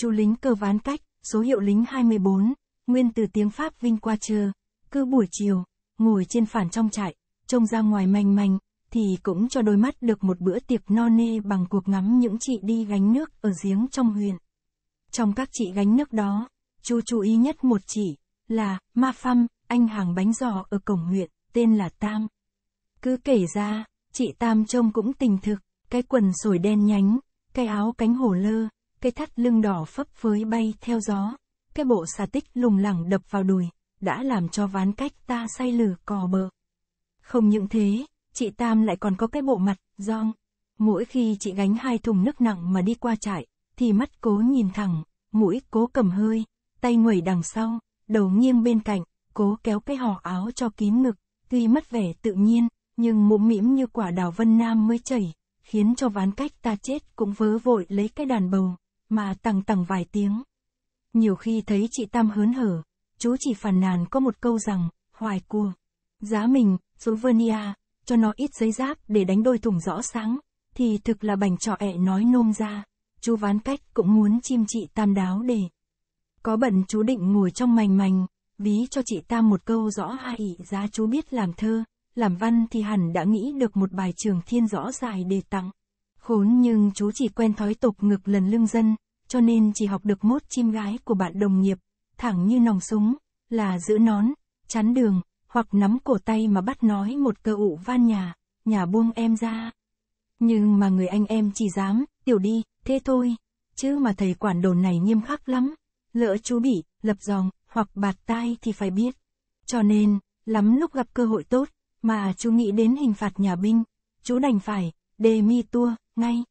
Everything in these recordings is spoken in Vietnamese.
chú lính cơ ván cách, số hiệu lính 24, nguyên từ tiếng Pháp Vinh qua trưa, cứ buổi chiều, ngồi trên phản trong trại, trông ra ngoài manh manh, thì cũng cho đôi mắt được một bữa tiệc no nê bằng cuộc ngắm những chị đi gánh nước ở giếng trong huyện. Trong các chị gánh nước đó, chú chú ý nhất một chị, là, Ma Phăm, anh hàng bánh giò ở cổng huyện, tên là Tam. Cứ kể ra, chị Tam trông cũng tình thực, cái quần sồi đen nhánh, cái áo cánh hổ lơ, cây thắt lưng đỏ phấp phới bay theo gió. Cái bộ xà tích lùng lẳng đập vào đùi, đã làm cho ván cách ta say lử cò bờ. Không những thế, chị Tam lại còn có cái bộ mặt, rong. Mỗi khi chị gánh hai thùng nước nặng mà đi qua trại, thì mắt cố nhìn thẳng, mũi cố cầm hơi, tay nguẩy đằng sau, đầu nghiêng bên cạnh, cố kéo cái hò áo cho kín ngực, tuy mất vẻ tự nhiên, nhưng mũm mĩm như quả đào vân nam mới chảy, khiến cho ván cách ta chết cũng vớ vội lấy cái đàn bầu mà tằng tằng vài tiếng. Nhiều khi thấy chị Tam hớn hở, chú chỉ phàn nàn có một câu rằng, hoài cua. Giá mình, số Vernia, cho nó ít giấy giáp để đánh đôi thùng rõ sáng, thì thực là bành trọ ẹ nói nôm ra. Chú ván cách cũng muốn chim chị Tam đáo để. Có bận chú định ngồi trong mành mành, ví cho chị Tam một câu rõ hại giá chú biết làm thơ, làm văn thì hẳn đã nghĩ được một bài trường thiên rõ dài để tặng. Khốn nhưng chú chỉ quen thói tục ngực lần lưng dân, cho nên chỉ học được mốt chim gái của bạn đồng nghiệp, thẳng như nòng súng, là giữ nón, chắn đường, hoặc nắm cổ tay mà bắt nói một cơ ụ van nhà, nhà buông em ra. Nhưng mà người anh em chỉ dám, tiểu đi, thế thôi, chứ mà thầy quản đồn này nghiêm khắc lắm, lỡ chú bị, lập giòng, hoặc bạt tai thì phải biết. Cho nên, lắm lúc gặp cơ hội tốt, mà chú nghĩ đến hình phạt nhà binh, chú đành phải, đề mi tua ngay.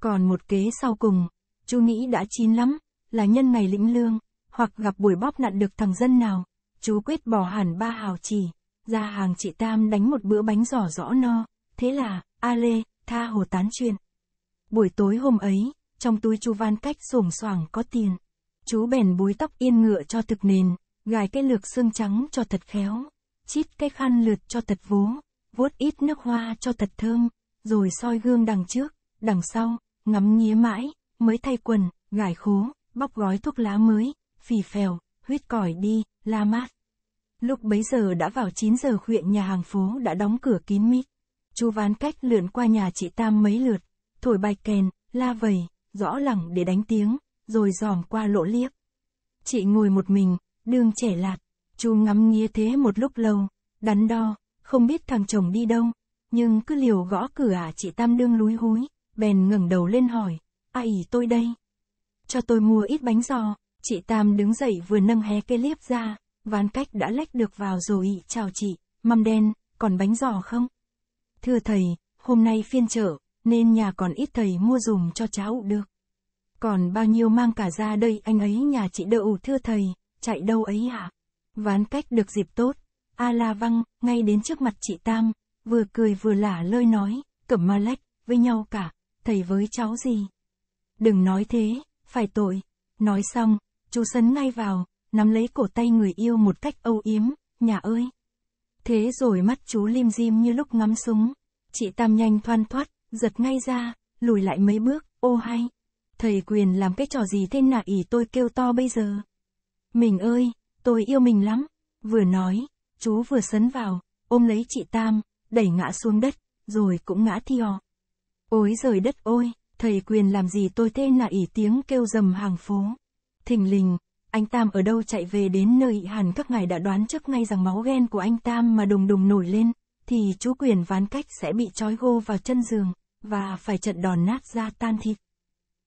Còn một kế sau cùng, chú nghĩ đã chín lắm, là nhân ngày lĩnh lương, hoặc gặp buổi bóp nặn được thằng dân nào, chú quyết bỏ hẳn ba hào chỉ, ra hàng chị Tam đánh một bữa bánh giỏ rõ no, thế là, a lê, tha hồ tán chuyện. Buổi tối hôm ấy, trong túi chú van cách xổm xoảng có tiền. Chú bèn búi tóc yên ngựa cho thực nền, gài cái lược xương trắng cho thật khéo, chít cái khăn lượt cho thật vố, vuốt ít nước hoa cho thật thơm, rồi soi gương đằng trước, đằng sau, ngắm nghía mãi, mới thay quần, gải khố, bóc gói thuốc lá mới, phì phèo, huyết còi đi, la mát. Lúc bấy giờ đã vào 9 giờ khuya nhà hàng phố đã đóng cửa kín mít. Chú ván cách lượn qua nhà chị Tam mấy lượt, thổi bài kèn, la vầy, rõ lẳng để đánh tiếng, rồi dòm qua lỗ liếc. Chị ngồi một mình, đường trẻ lạt, chú ngắm nghía thế một lúc lâu, đắn đo, không biết thằng chồng đi đâu, nhưng cứ liều gõ cửa à chị Tam đương lúi húi, bèn ngẩng đầu lên hỏi, ai tôi đây? Cho tôi mua ít bánh giò, chị Tam đứng dậy vừa nâng hé cây liếp ra, ván cách đã lách được vào rồi ý, chào chị, mâm đen, còn bánh giò không? Thưa thầy, hôm nay phiên chợ, nên nhà còn ít thầy mua dùng cho cháu được. Còn bao nhiêu mang cả ra đây anh ấy nhà chị đậu thưa thầy, chạy đâu ấy hả? À? Ván cách được dịp tốt, A à La Văng, ngay đến trước mặt chị Tam, vừa cười vừa lả lơi nói, cẩm ma lách, với nhau cả, thầy với cháu gì. Đừng nói thế, phải tội. Nói xong, chú sấn ngay vào, nắm lấy cổ tay người yêu một cách âu yếm, nhà ơi. Thế rồi mắt chú lim dim như lúc ngắm súng. Chị Tam nhanh thoăn thoát, giật ngay ra, lùi lại mấy bước, ô hay. Thầy quyền làm cái trò gì thế nạ ỉ tôi kêu to bây giờ. Mình ơi, tôi yêu mình lắm. Vừa nói, chú vừa sấn vào, ôm lấy chị Tam, đẩy ngã xuống đất, rồi cũng ngã theo. Ôi giời đất ôi, thầy quyền làm gì tôi tên là ỉ tiếng kêu rầm hàng phố. Thình lình, anh Tam ở đâu chạy về đến nơi hẳn các ngài đã đoán trước ngay rằng máu ghen của anh Tam mà đùng đùng nổi lên, thì chú quyền ván cách sẽ bị trói gô vào chân giường, và phải trận đòn nát ra tan thịt.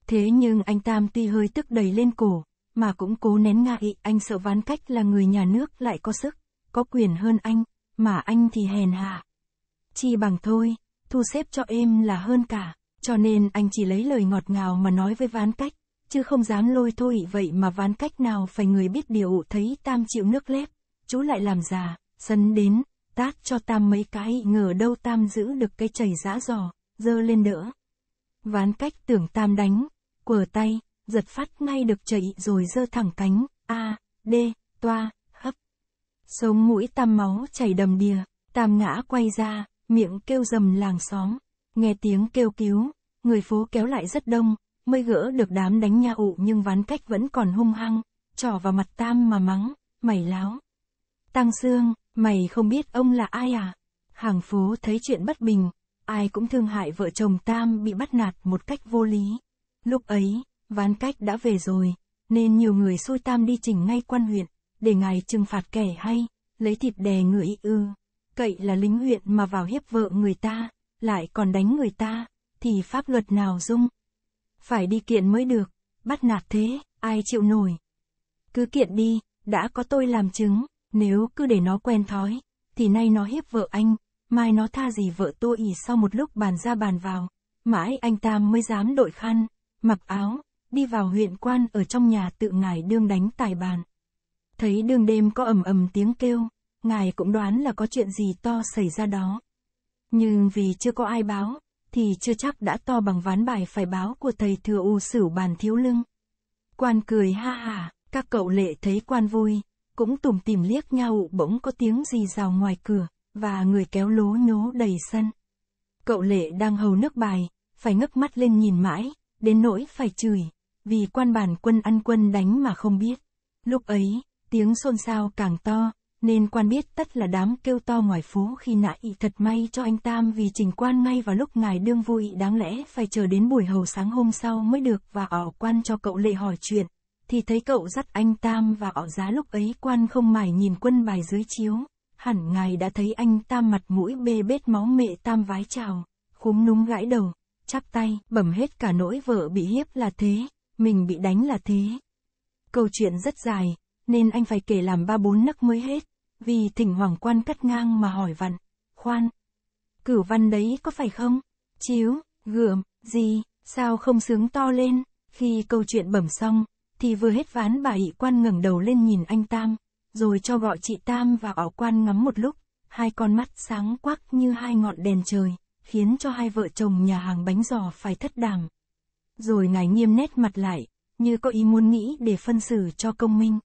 Thế nhưng anh Tam tuy hơi tức đầy lên cổ, mà cũng cố nén ngại, anh sợ ván cách là người nhà nước lại có sức, có quyền hơn anh, mà anh thì hèn hạ chi bằng thôi, thu xếp cho êm là hơn cả, cho nên anh chỉ lấy lời ngọt ngào mà nói với ván cách, chứ không dám lôi thôi vậy mà ván cách nào phải người biết điều thấy tam chịu nước lép, chú lại làm già, sân đến, tát cho tam mấy cái ngờ đâu tam giữ được cái chảy giã giò, dơ lên đỡ. Ván cách tưởng tam đánh, quờ tay, giật phát ngay được chảy rồi dơ thẳng cánh, a, d, toa, hấp. Sống mũi tam máu chảy đầm đìa, tam ngã quay ra, miệng kêu rầm làng xóm, nghe tiếng kêu cứu, người phố kéo lại rất đông, mới gỡ được đám đánh nhà ụ nhưng ván cách vẫn còn hung hăng, trỏ vào mặt tam mà mắng, mày láo. Tăng xương, mày không biết ông là ai à? Hàng phố thấy chuyện bất bình, ai cũng thương hại vợ chồng Tam bị bắt nạt một cách vô lý. Lúc ấy, ván cách đã về rồi, nên nhiều người xui Tam đi chỉnh ngay quan huyện, để ngài trừng phạt kẻ hay, lấy thịt đè người ư cậy là lính huyện mà vào hiếp vợ người ta, lại còn đánh người ta, thì pháp luật nào dung? Phải đi kiện mới được, bắt nạt thế, ai chịu nổi? Cứ kiện đi, đã có tôi làm chứng, nếu cứ để nó quen thói, thì nay nó hiếp vợ anh, mai nó tha gì vợ tôi ỉ sau một lúc bàn ra bàn vào, mãi anh ta mới dám đội khăn, mặc áo, đi vào huyện quan ở trong nhà tự ngài đương đánh tài bàn. Thấy đường đêm có ầm ầm tiếng kêu, ngài cũng đoán là có chuyện gì to xảy ra đó. Nhưng vì chưa có ai báo, thì chưa chắc đã to bằng ván bài phải báo của thầy thừa u sửu bàn thiếu lưng. Quan cười ha hả, các cậu lệ thấy quan vui, cũng tủm tìm liếc nhau bỗng có tiếng gì rào ngoài cửa, và người kéo lố nhố đầy sân. Cậu lệ đang hầu nước bài, phải ngấp mắt lên nhìn mãi, đến nỗi phải chửi, vì quan bàn quân ăn quân đánh mà không biết. Lúc ấy, tiếng xôn xao càng to, nên quan biết tất là đám kêu to ngoài phố khi nại thật may cho anh Tam vì trình quan ngay vào lúc ngài đương vui, đáng lẽ phải chờ đến buổi hầu sáng hôm sau mới được và ỏ quan cho cậu lệ hỏi chuyện, thì thấy cậu dắt anh Tam và ỏ giá lúc ấy quan không mải nhìn quân bài dưới chiếu, hẳn ngài đã thấy anh Tam mặt mũi bê bết máu mệ Tam vái chào, khúm núm gãi đầu, chắp tay, bẩm hết cả nỗi vợ bị hiếp là thế, mình bị đánh là thế. Câu chuyện rất dài, nên anh phải kể làm ba bốn nấc mới hết vì thỉnh hoàng quan cắt ngang mà hỏi vặn, khoan. Cửu văn đấy có phải không? Chiếu, gượm, gì, sao không sướng to lên? Khi câu chuyện bẩm xong, thì vừa hết ván bà ị quan ngẩng đầu lên nhìn anh Tam, rồi cho gọi chị Tam và ảo quan ngắm một lúc, hai con mắt sáng quắc như hai ngọn đèn trời, khiến cho hai vợ chồng nhà hàng bánh giò phải thất đàm. Rồi ngài nghiêm nét mặt lại, như có ý muốn nghĩ để phân xử cho công minh.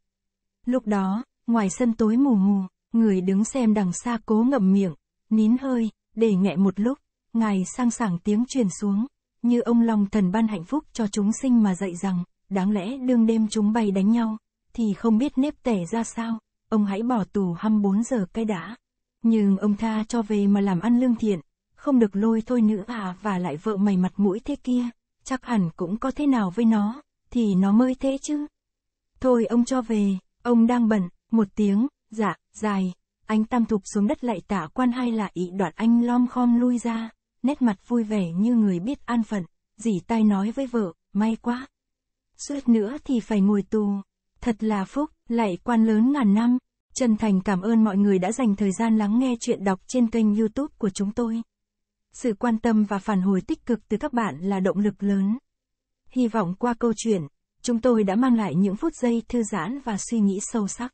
Lúc đó, ngoài sân tối mù mù, người đứng xem đằng xa cố ngậm miệng, nín hơi, để nghẹ một lúc, ngài sang sảng tiếng truyền xuống, như ông lòng thần ban hạnh phúc cho chúng sinh mà dạy rằng, đáng lẽ đương đêm chúng bay đánh nhau, thì không biết nếp tẻ ra sao, ông hãy bỏ tù hăm 4 giờ cái đã. Nhưng ông tha cho về mà làm ăn lương thiện, không được lôi thôi nữa à và lại vợ mày mặt mũi thế kia, chắc hẳn cũng có thế nào với nó, thì nó mới thế chứ. Thôi ông cho về, ông đang bận, một tiếng, dạ, dài, anh tam thục xuống đất lại tả quan hai là ý đoạn anh lom khom lui ra, nét mặt vui vẻ như người biết an phận, dì tai nói với vợ, may quá. Suốt nữa thì phải ngồi tù, thật là phúc, lại quan lớn ngàn năm. Chân thành cảm ơn mọi người đã dành thời gian lắng nghe chuyện đọc trên kênh youtube của chúng tôi. Sự quan tâm và phản hồi tích cực từ các bạn là động lực lớn. Hy vọng qua câu chuyện, chúng tôi đã mang lại những phút giây thư giãn và suy nghĩ sâu sắc.